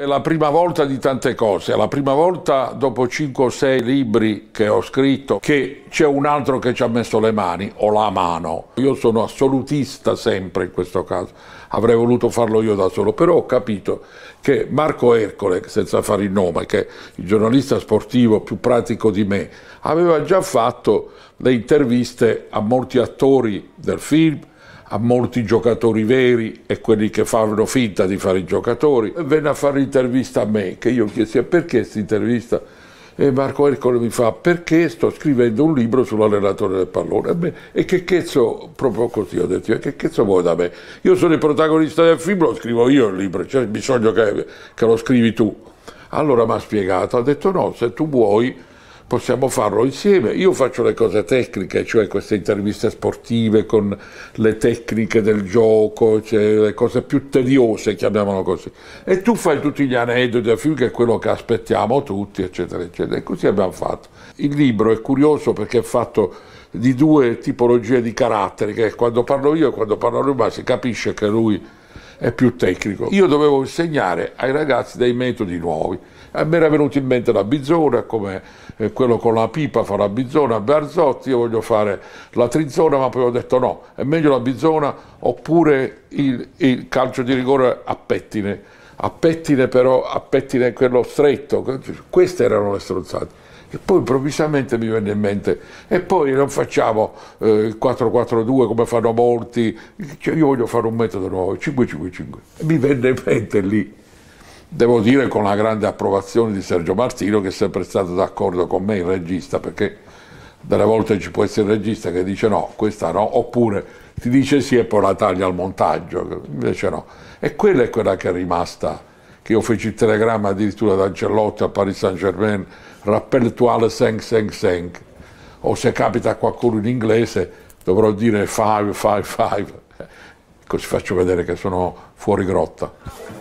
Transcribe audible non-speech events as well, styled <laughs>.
È la prima volta di tante cose, è la prima volta dopo 5 o 6 libri che ho scritto che c'è un altro che ci ha messo le mani o la mano. Io sono assolutista sempre in questo caso, avrei voluto farlo io da solo, però ho capito che Marco Ercole, senza fare il nome, che è il giornalista sportivo più pratico di me, aveva già fatto le interviste a molti attori del film, a molti giocatori veri e quelli che fanno finta di fare i giocatori. Venne a fare l'intervista a me, che io chiesi perché questa intervista? E Marco Ercole mi fa perché sto scrivendo un libro sull'allenatore del pallone. Beh, e che cazzo, proprio così ho detto, e che cazzo vuoi da me? Io sono il protagonista del film, lo scrivo io il libro, c'è cioè bisogno che, che lo scrivi tu. Allora mi ha spiegato, ha detto no, se tu vuoi possiamo farlo insieme. Io faccio le cose tecniche, cioè queste interviste sportive con le tecniche del gioco, cioè le cose più tediose, chiamiamolo così. E tu fai tutti gli aneddoti del film, che è quello che aspettiamo tutti, eccetera, eccetera. E così abbiamo fatto. Il libro è curioso perché è fatto di due tipologie di caratteri, che quando parlo io e quando parlo lui, ma si capisce che lui è più tecnico. Io dovevo insegnare ai ragazzi dei metodi nuovi. A eh, me era venuto in mente la bizzona, come eh, quello con la pipa fa la bizzona, Barzotti, io voglio fare la trizzona, ma poi ho detto no, è meglio la bizzona oppure il, il calcio di rigore a pettine, a pettine però, a pettine quello stretto. Queste erano le stronzate. E poi improvvisamente mi venne in mente, e poi non facciamo eh, 4-4-2 come fanno molti, cioè, io voglio fare un metodo nuovo, 5-5-5. Mi venne in mente lì, devo dire con la grande approvazione di Sergio Martino che è sempre stato d'accordo con me, il regista, perché delle volte ci può essere il regista che dice no, questa no, oppure ti dice sì e poi la taglia al montaggio, invece no. E quella è quella che è rimasta che io feci il telegramma addirittura da Ancelotti a Paris Saint Germain, rappeltuale Seng Seng Seng, o se capita a qualcuno in inglese dovrò dire five five five, <laughs> così faccio vedere che sono fuori grotta.